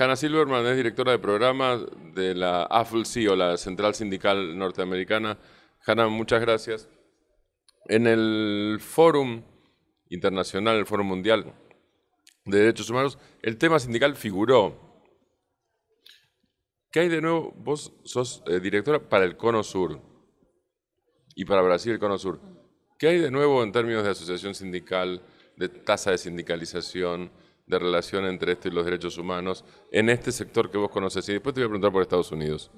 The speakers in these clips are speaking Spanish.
Hannah Silverman es directora de programa de la AFLC o la Central Sindical Norteamericana. Hannah, muchas gracias. En el Fórum Internacional, el Fórum Mundial de Derechos Humanos, el tema sindical figuró. ¿Qué hay de nuevo? Vos sos eh, directora para el Cono Sur y para Brasil el Cono Sur. ¿Qué hay de nuevo en términos de asociación sindical, de tasa de sindicalización? de relación entre esto y los derechos humanos en este sector que vos conoces? Y después te voy a preguntar por Estados Unidos.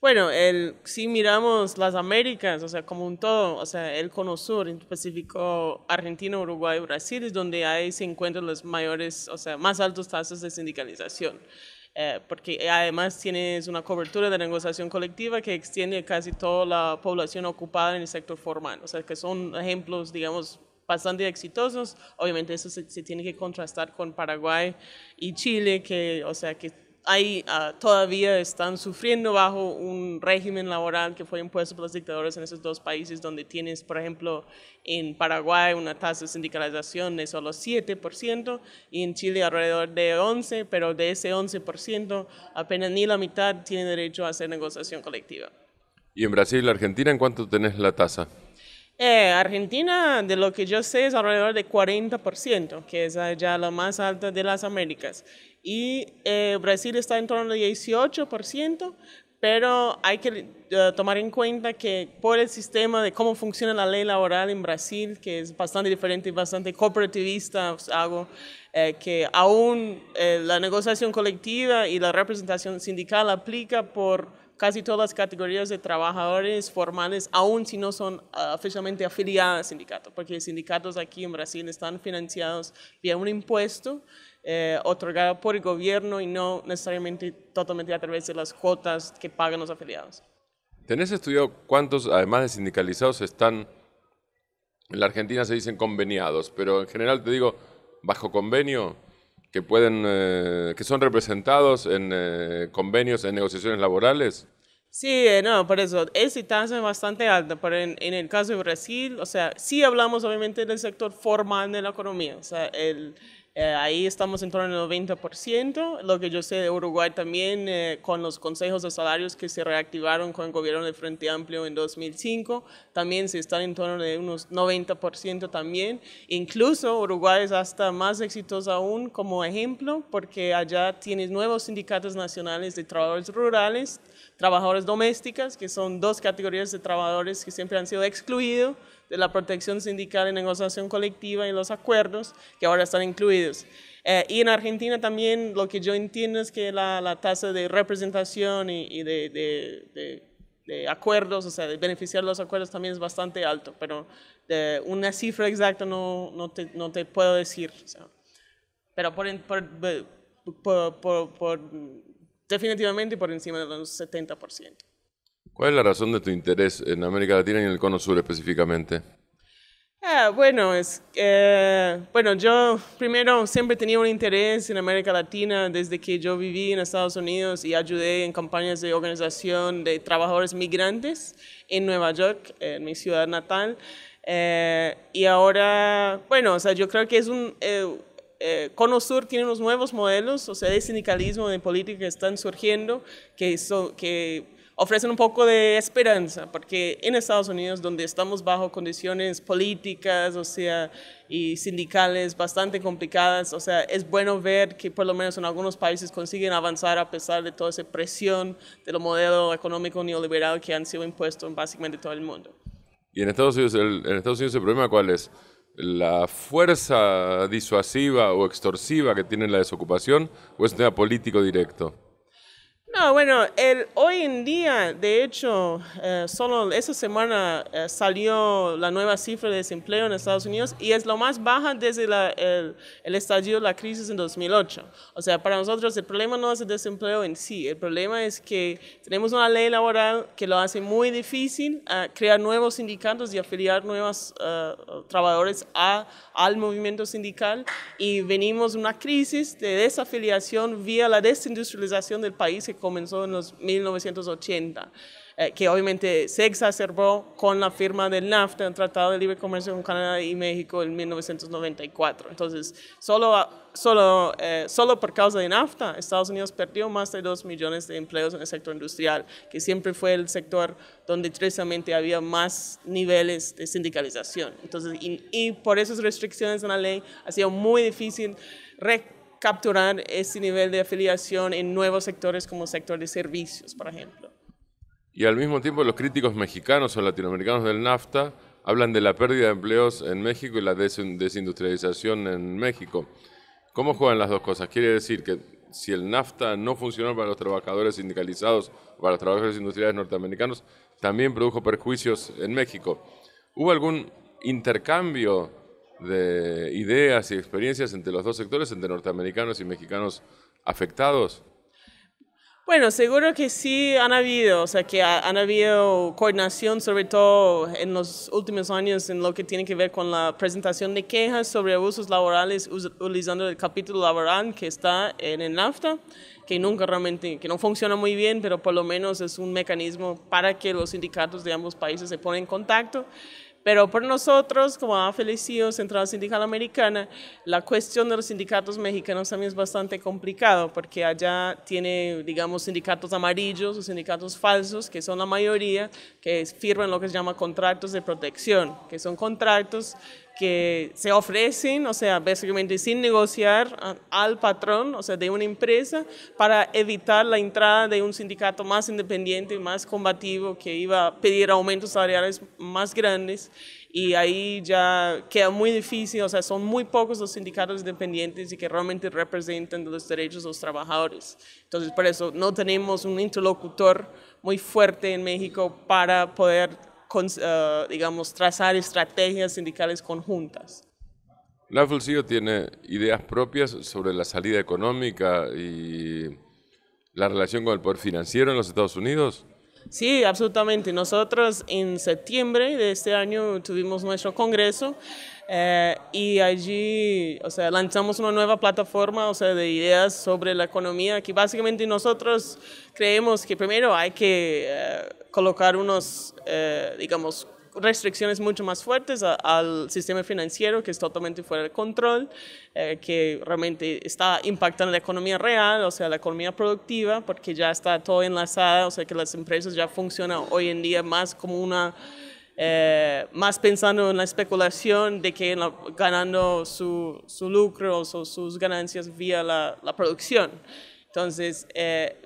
Bueno, el, si miramos las Américas, o sea, como un todo, o sea, el cono sur, en específico Argentina, Uruguay, Brasil, es donde ahí se encuentran los mayores, o sea, más altos tasas de sindicalización. Eh, porque además tienes una cobertura de negociación colectiva que extiende casi toda la población ocupada en el sector formal. O sea, que son ejemplos, digamos, bastante exitosos. Obviamente eso se, tiene que contrastar con Paraguay y Chile, que, o sea, que ah, todavía están sufriendo bajo un régimen laboral que fue impuesto por los dictadores en esos dos países, donde tienes, por ejemplo, en Paraguay una tasa de sindicalización de solo 7% y en Chile alrededor de 11%, pero de ese 11% apenas ni la mitad tiene derecho a hacer negociación colectiva. ¿Y en Brasil y Argentina en cuánto tenés la tasa? Eh, Argentina, de lo que yo sé, es alrededor de 40%, que es eh, ya la más alta de las Américas. Y eh, Brasil está en torno al 18%, pero hay que tomar en cuenta que por el sistema de cómo funciona la ley laboral en Brasil, que es bastante diferente, y bastante cooperativista, algo que aún la negociación colectiva y la representación sindical aplica por casi todas las categorías de trabajadores formales, aun si no son ah, oficialmente afiliadas a sindicato, porque los sindicatos aquí en Brasil están financiados vía un impuesto eh, otorgado por el gobierno y no necesariamente totalmente a través de las cuotas que pagan los afiliados. ¿Tenés estudiado cuántos, además de sindicalizados, están, en la Argentina se dicen conveniados, pero en general te digo, bajo convenio? que pueden, eh, que son representados en eh, convenios, en negociaciones laborales? Sí, eh, no, por eso, esa tasa es bastante alta, pero en, en, el caso de Brasil, o sea, sí hablamos obviamente del sector formal de la economía, o sea, el, eh, ahí estamos en torno al 90%. Lo que yo sé de Uruguay también, eh, con los consejos de salarios que se reactivaron con el gobierno del Frente Amplio en 2005, también se están en torno de unos 90% también. Incluso Uruguay es hasta más exitoso aún como ejemplo, porque allá tienes nuevos sindicatos nacionales de trabajadores rurales, trabajadores domésticas, que son dos categorías de trabajadores que siempre han sido excluidos de la protección sindical y negociación colectiva y los acuerdos que ahora están incluidos. Eh, y en Argentina también lo que yo entiendo es que la, tasa de representación y, de, de, acuerdos, o sea, de beneficiar los acuerdos también es bastante alto, pero una cifra exacta no, no, te, puedo decir. pero por, definitivamente por encima de los 70%. ¿Cuál es la razón de tu interés en América Latina y en el Cono Sur específicamente? Ah, bueno, es, bueno, yo primero siempre tenía un interés en América Latina desde que yo viví en Estados Unidos y ayudé en campañas de organización de trabajadores migrantes en Nueva York, en mi ciudad natal. Eh, y ahora, bueno, o sea, yo creo que es un... Eh, eh, Cono Sur tiene unos nuevos modelos, o sea, de sindicalismo, de política que están surgiendo, que, son, que ofrecen un poco de esperanza, porque en Estados Unidos, donde estamos bajo condiciones políticas, o sea, y sindicales bastante complicadas, o sea, es bueno ver que por lo menos en algunos países consiguen avanzar a pesar de toda esa presión de los modelo económico neoliberal que han sido impuestos en básicamente todo el mundo. ¿Y en Estados Unidos el, en Estados Unidos el problema cuál es? la fuerza disuasiva o extorsiva que tiene la desocupación o es un tema político directo? bueno, hoy en día, de hecho, eh, solo esa semana eh, salió la nueva cifra de desempleo en Estados Unidos y es lo más baja desde el, estadio estallido de la crisis en 2008. O sea, para nosotros el problema no es el desempleo en sí, el problema es que tenemos una ley laboral que lo hace muy difícil eh, crear nuevos sindicatos y afiliar nuevos trabajadores al movimiento sindical y venimos una crisis de desafiliación vía la desindustrialización del país que comenzó en los 1980, eh, que obviamente se exacerbó con la firma del NAFTA, el Tratado de Libre Comercio con Canadá y México en 1994. Entonces, solo, solo, eh, solo por causa de NAFTA, Estados Unidos perdió más de 2 millones de empleos en el sector industrial, que siempre fue el sector donde tristemente había más niveles de sindicalización. Entonces, y, por esas restricciones en la ley, ha sido muy difícil capturar ese nivel de afiliación en nuevos sectores como el sector de servicios, por ejemplo. Y al mismo tiempo los críticos mexicanos o latinoamericanos del NAFTA hablan de la pérdida de empleos en México y la desindustrialización en México. ¿Cómo juegan las dos cosas? Quiere decir que si el NAFTA no funcionó para los trabajadores sindicalizados, para los trabajadores industriales norteamericanos, también produjo perjuicios en México. ¿Hubo algún intercambio de ideas y experiencias entre los dos sectores, entre norteamericanos y mexicanos afectados? Bueno, seguro que sí han habido, o sea, que han habido coordinación, sobre todo en los últimos años, en lo que tiene que ver con la presentación de quejas sobre abusos laborales utilizando el capítulo laboral que está en el NAFTA, que nunca realmente, que no funciona muy bien, pero por lo menos es un mecanismo para que los sindicatos de ambos países se pongan en contacto. Pero por nosotros, como ha felicido, Central Sindical Americana, la cuestión de los sindicatos mexicanos también es bastante complicado porque allá tiene, digamos, sindicatos amarillos o sindicatos falsos, que son la mayoría, que firman lo que se llama contratos de protección, que son contratos que se ofrecen, o sea, básicamente sin negociar al patrón, o sea, de una empresa, para evitar la entrada de un sindicato más independiente, más combativo, que iba a pedir aumentos salariales más grandes. Y ahí ya queda muy difícil, o sea, son muy pocos los sindicatos independientes y que realmente representan los derechos de los trabajadores. Entonces, por eso no tenemos un interlocutor muy fuerte en México para poder eh, digamos, trazar estrategias sindicales conjuntas. La FULCIO tiene ideas propias sobre la salida económica y la relación con el poder financiero en los Estados Unidos. Sí, absolutamente. Nosotros en septiembre de este año tuvimos nuestro congreso eh, y allí o sea, lanzamos una nueva plataforma o sea, de ideas sobre la economía que básicamente nosotros creemos que primero hay que eh, colocar unos, eh, digamos, restricciones mucho más fuertes al sistema financiero que es totalmente fuera de control, eh, que realmente está impactando la economía real, o sea, la economía productiva, porque ya está todo enlazada, o sea, que las empresas ya funcionan hoy en día más como una... Eh, más pensando en la especulación de que ganando su, su lucro o sus ganancias vía la, producción. Entonces, eh,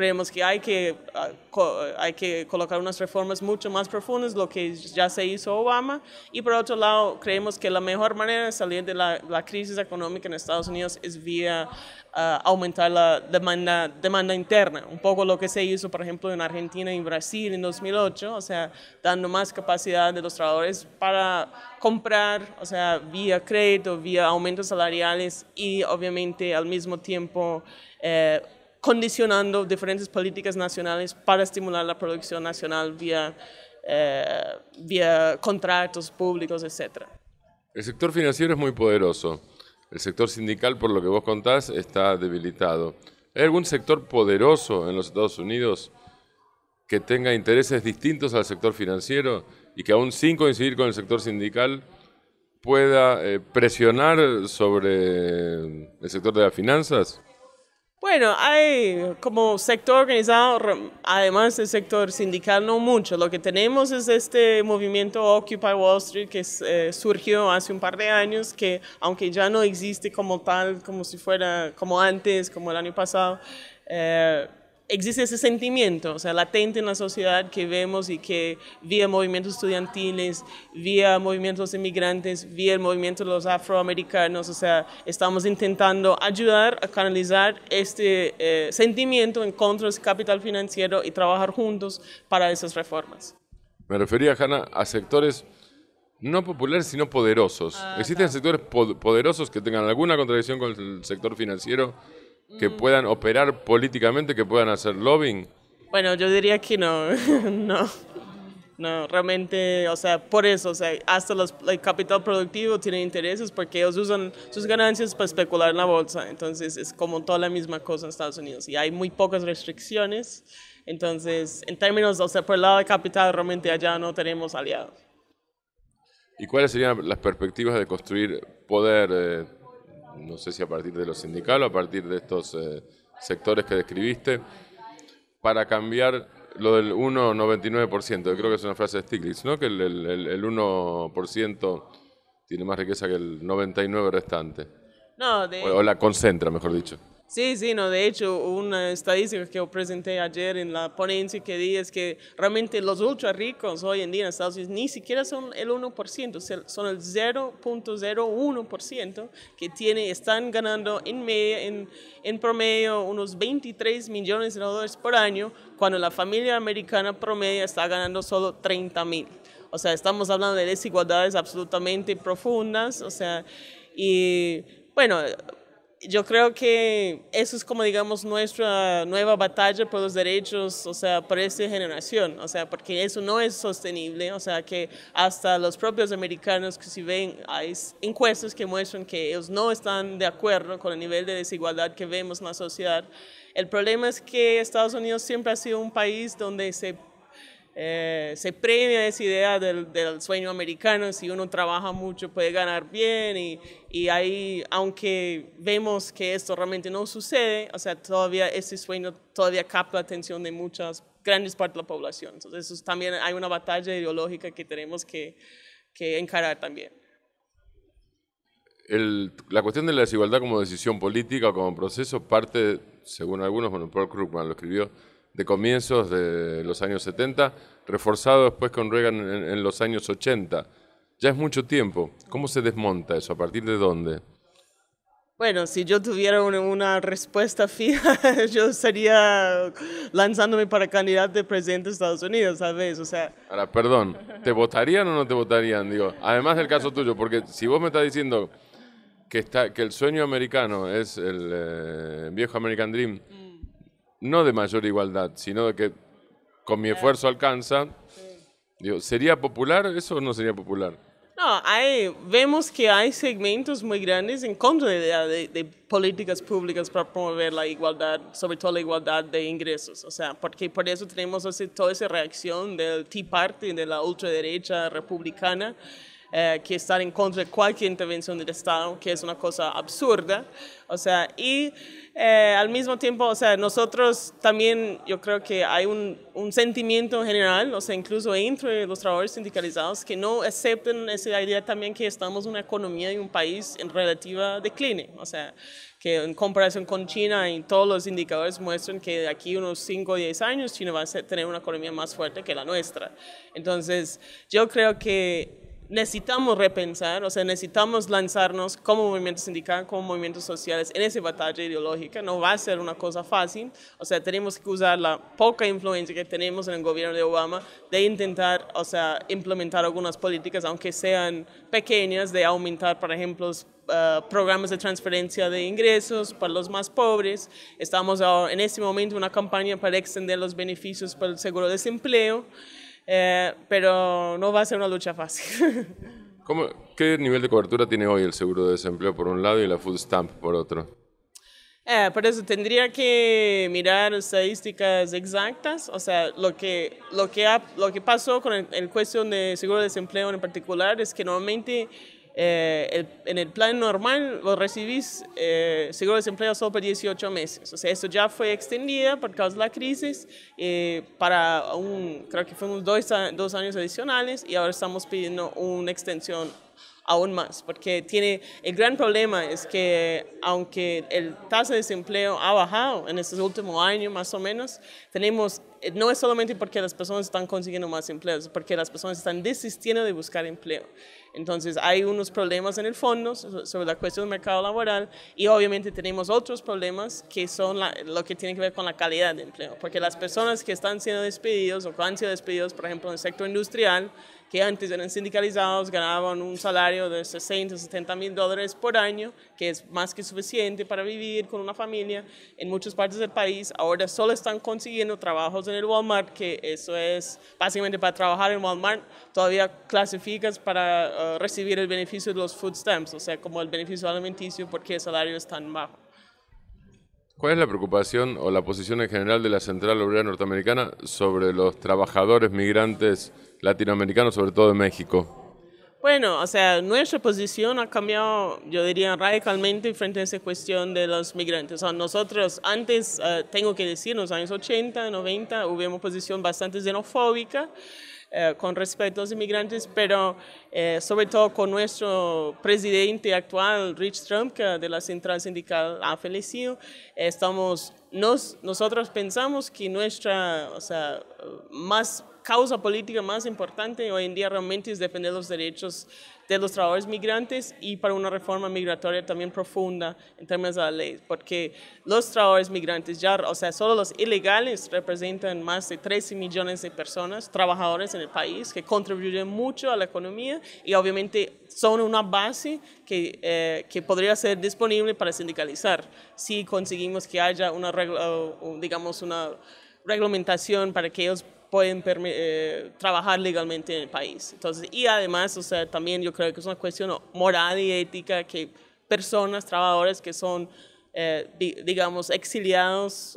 creemos que hay que, ah, ah, hay que colocar unas reformas mucho más profundas, lo que ya se hizo Obama, y por otro lado, creemos que la mejor manera de salir de la, crisis económica en Estados Unidos es vía ah, aumentar la demanda, demanda interna, un poco lo que se hizo, por ejemplo, en Argentina y Brasil en 2008, o sea, dando más capacidad de los trabajadores para comprar, o sea, vía crédito, vía aumentos salariales y obviamente al mismo tiempo... Eh, condicionando diferentes políticas nacionales para estimular la producción nacional vía, eh, vía contratos públicos, etc. El sector financiero es muy poderoso. El sector sindical, por lo que vos contás, está debilitado. ¿Hay algún sector poderoso en los Estados Unidos que tenga intereses distintos al sector financiero y que aún sin coincidir con el sector sindical pueda eh, presionar sobre el sector de las finanzas? Bueno, hay como sector organizado, además del sector sindical, no mucho. Lo que tenemos es este movimiento Occupy Wall Street que eh, surgió hace un par de años, que aunque ya no existe como tal, como si fuera como antes, como el año pasado, eh, existe ese sentimiento, o sea, latente en la sociedad que vemos y que vía movimientos estudiantiles, vía movimientos inmigrantes, vía el movimiento de los afroamericanos, o sea, estamos intentando ayudar a canalizar este eh, sentimiento en contra del capital financiero y trabajar juntos para esas reformas. Me refería, Hanna, a sectores no populares, sino poderosos. Ah, ¿Existen sectores poderosos que tengan alguna contradicción con el sector financiero? que mm. puedan operar políticamente, que puedan hacer lobbying? Bueno, yo diría que no, no. No, realmente, o sea, por eso, o sea, hasta el capital productivo tiene intereses porque ellos usan sus ganancias para especular en la bolsa. Entonces, es como toda la misma cosa en Estados Unidos. Y hay muy pocas restricciones. Entonces, en términos, o sea, por el lado del capital, realmente allá no tenemos aliados. ¿Y cuáles serían las perspectivas de construir poder? Eh, no sé si a partir de los sindical o a partir de estos eh, sectores que describiste, para cambiar lo del 1,99%, yo creo que es una frase de Stiglitz, ¿no? que el, 1% tiene más riqueza que el 99% restante. No, o la concentra, mejor dicho. Sí, sí, no, de hecho, una estadística que yo presenté ayer en la ponencia que di es que realmente los ultra ricos hoy en día en Estados Unidos ni siquiera son el 1%, son el 0.01% que tiene, están ganando en, media, en, promedio unos 23 millones de dólares por año, cuando la familia americana promedio está ganando solo 30 mil. O sea, estamos hablando de desigualdades absolutamente profundas, o sea, y bueno yo creo que eso es como, digamos, nuestra nueva batalla por los derechos, o sea, por esta generación, o sea, porque eso no es sostenible, o sea, que hasta los propios americanos, que si ven, hay encuestas que muestran que ellos no están de acuerdo con el nivel de desigualdad que vemos en la sociedad. El problema es que Estados Unidos siempre ha sido un país donde se eh, se premia esa idea del, sueño americano, si uno trabaja mucho puede ganar bien y, ahí, aunque vemos que esto realmente no sucede, o sea, todavía ese sueño todavía capta la atención de muchas, grandes partes de la población. Entonces, también hay una batalla ideológica que tenemos que, encarar también. la cuestión de la desigualdad como decisión política como proceso parte, según algunos, bueno, Paul Krugman lo escribió, de comienzos de los años 70, reforzado después con Reagan en, los años 80. Ya es mucho tiempo. ¿Cómo se desmonta eso? ¿A partir de dónde? Bueno, si yo tuviera una, respuesta fija, yo estaría lanzándome para candidato de presidente de Estados Unidos, ¿sabes? O sea... Ahora, perdón, ¿te votarían o no te votarían? Digo, además del caso tuyo, porque si vos me estás diciendo que, está, que el sueño americano es el eh, viejo American Dream, mm no de mayor igualdad, sino de que con mi esfuerzo alcanza. ¿Sería popular eso o no sería popular? No, vemos que hay segmentos muy grandes en contra de, políticas públicas para promover la igualdad, sobre todo la igualdad de ingresos. O sea, porque por eso tenemos toda esa reacción del Tea Party, de la ultraderecha republicana, eh, que estar en contra de cualquier intervención del Estado, que es una cosa absurda. O sea, y eh, al mismo tiempo, o sea, nosotros también, yo creo que hay un, sentimiento general, o sea, incluso entre los trabajadores sindicalizados, que no acepten esa idea también que estamos en una economía y un país en relativa decline. O sea, que en comparación con China y todos los indicadores muestran que de aquí unos 5 o 10 años China va a tener una economía más fuerte que la nuestra. Entonces, yo creo que necesitamos repensar, o sea, necesitamos lanzarnos como movimiento sindical, como movimientos sociales en esa batalla ideológica. No va a ser una cosa fácil, o sea, tenemos que usar la poca influencia que tenemos en el gobierno de Obama de intentar, o sea, implementar algunas políticas, aunque sean pequeñas, de aumentar, por ejemplo, los eh, programas de transferencia de ingresos para los más pobres. Estamos en este momento en una campaña para extender los beneficios para el seguro desempleo. Eh, pero no va a ser una lucha fácil. ¿Qué nivel de cobertura tiene hoy el seguro de desempleo por un lado y la food stamp por otro? Eh, por eso tendría que mirar estadísticas exactas, o sea, lo que, lo que, lo que pasó con el, cuestión de seguro de desempleo en particular es que normalmente eh, en el plan normal lo recibís eh, seguro de desempleo solo por 18 meses. O sea, eso ya fue extendida por causa de la crisis eh, para un, creo que fueron dos, dos años adicionales y ahora estamos pidiendo una extensión aún más, porque tiene, el gran problema es que aunque el tasa de desempleo ha bajado en estos últimos años más o menos, tenemos no es solamente porque las personas están consiguiendo más empleos, porque las personas están desistiendo de buscar empleo. Entonces hay unos problemas en el fondo sobre la cuestión del mercado laboral y obviamente tenemos otros problemas que son lo que tiene que ver con la calidad de empleo, porque las personas que están siendo despedidos o que han sido despedidos, por ejemplo, en el sector industrial, que antes eran sindicalizados, ganaban un salario de 60, o 70 mil dólares por año, que es más que suficiente para vivir con una familia, en muchas partes del país ahora solo están consiguiendo trabajos en el Walmart, que eso es básicamente para trabajar en Walmart, todavía clasificas para eh, recibir el beneficio de los food stamps, o sea, como el beneficio alimenticio porque el salario es tan bajo. ¿Cuál es la preocupación o la posición en general de la Central Obrera Norteamericana sobre los trabajadores migrantes latinoamericanos, sobre todo de México? Bueno, o sea, nuestra posición ha cambiado, yo diría, radicalmente frente a esa cuestión de los migrantes. O sea, nosotros antes, eh, tengo que decir, en los años 80, 90, hubo una posición bastante xenofóbica eh, con respecto a los inmigrantes, pero eh, sobre todo con nuestro presidente actual, Rich Trump, que de la central sindical ha fallecido, estamos, nosotros pensamos que nuestra o sea, más causa política más importante hoy en día realmente es defender los derechos de los trabajadores migrantes y para una reforma migratoria también profunda en términos de la ley, porque los trabajadores migrantes ya, o sea, solo los ilegales representan más de 13 millones de personas, trabajadores en el país, que contribuyen mucho a la economía y obviamente son una base que, eh, que, podría ser disponible para sindicalizar si conseguimos que haya una, digamos, una reglamentación para que ellos pueden eh, trabajar legalmente en el país. Entonces, y además, o sea, también yo creo que es una cuestión moral y ética que personas, trabajadores que son eh, digamos, exiliados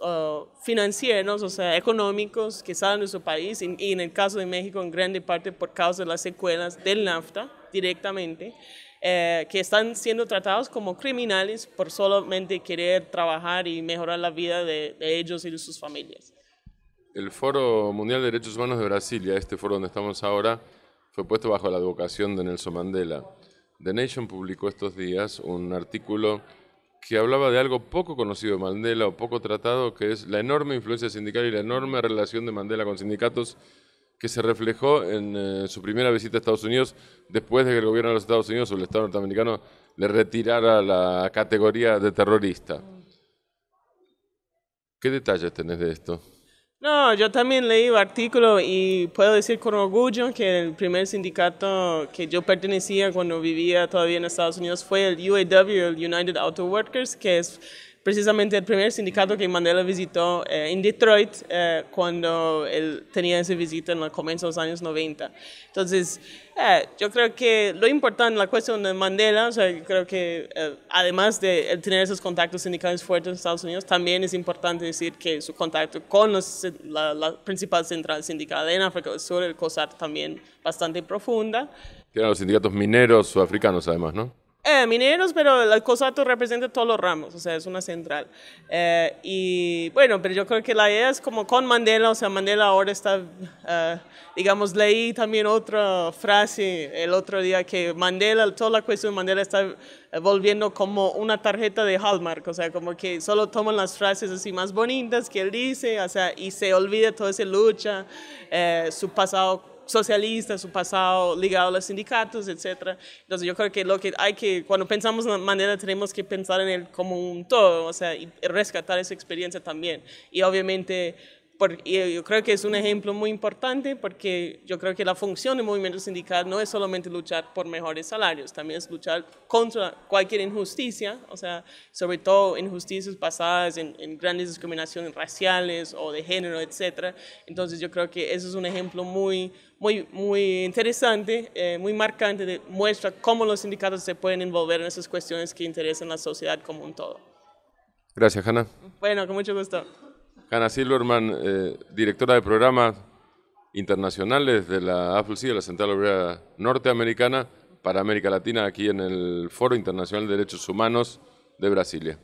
financieros, o sea, económicos que salen de su país y, en el caso de México en grande parte por causa de las secuelas del NAFTA directamente, eh, que están siendo tratados como criminales por solamente querer trabajar y mejorar la vida de, de ellos y de sus familias. El Foro Mundial de Derechos Humanos de Brasilia, este foro donde estamos ahora, fue puesto bajo la advocación de Nelson Mandela. The Nation publicó estos días un artículo que hablaba de algo poco conocido de Mandela o poco tratado, que es la enorme influencia sindical y la enorme relación de Mandela con sindicatos que se reflejó en eh, su primera visita a Estados Unidos después de que el gobierno de los Estados Unidos o el Estado norteamericano le retirara la categoría de terrorista. ¿Qué detalles tenés de esto? No, yo también leí el artículo y puedo decir con orgullo que el primer sindicato que yo pertenecía cuando vivía todavía en Estados Unidos fue el UAW, el United Auto Workers, que es precisamente el primer sindicato que Mandela visitó en eh, Detroit eh, cuando él tenía esa visita en el comienzo de los años 90. Entonces, eh, yo creo que lo importante, la cuestión de Mandela, o sea, yo creo que además de tener esos contactos sindicales fuertes en Estados Unidos, también es importante decir que su contacto con la, principal central sindical en África del Sur, el COSAT, también bastante profunda. Tienen los sindicatos mineros africanos además, ¿no? Eh, mineros, pero el COSATO representa todos los ramos, o sea, es una central. Eh, y bueno, pero yo creo que la idea es como con Mandela, o sea, Mandela ahora está, eh, digamos, leí también otra frase el otro día que Mandela, toda la cuestión de Mandela está volviendo como una tarjeta de Hallmark, o sea, como que solo toman las frases así más bonitas que él dice, o sea, y se olvida toda esa lucha, su pasado socialista, su pasado ligado a los sindicatos, etc. Entonces yo creo que lo que hay que, cuando pensamos de la manera, tenemos que pensar en él como un todo, o sea, y rescatar esa experiencia también. Y obviamente yo creo que es un ejemplo muy importante porque yo creo que la función del movimiento sindical no es solamente luchar por mejores salarios, también es luchar contra cualquier injusticia, o sea, sobre todo injusticias basadas en, grandes discriminaciones raciales o de género, etc. Entonces yo creo que ese es un ejemplo muy, muy, interesante, eh, muy marcante, muestra cómo los sindicatos se pueden envolver en esas cuestiones que interesan a la sociedad como un todo. Gracias, Hanna. Bueno, con mucho gusto. Hanna Silverman, eh, directora de programas internacionales de la AFLC, de la Central Obrera Norteamericana, para América Latina, aquí en el Foro Internacional de Derechos Humanos de Brasilia.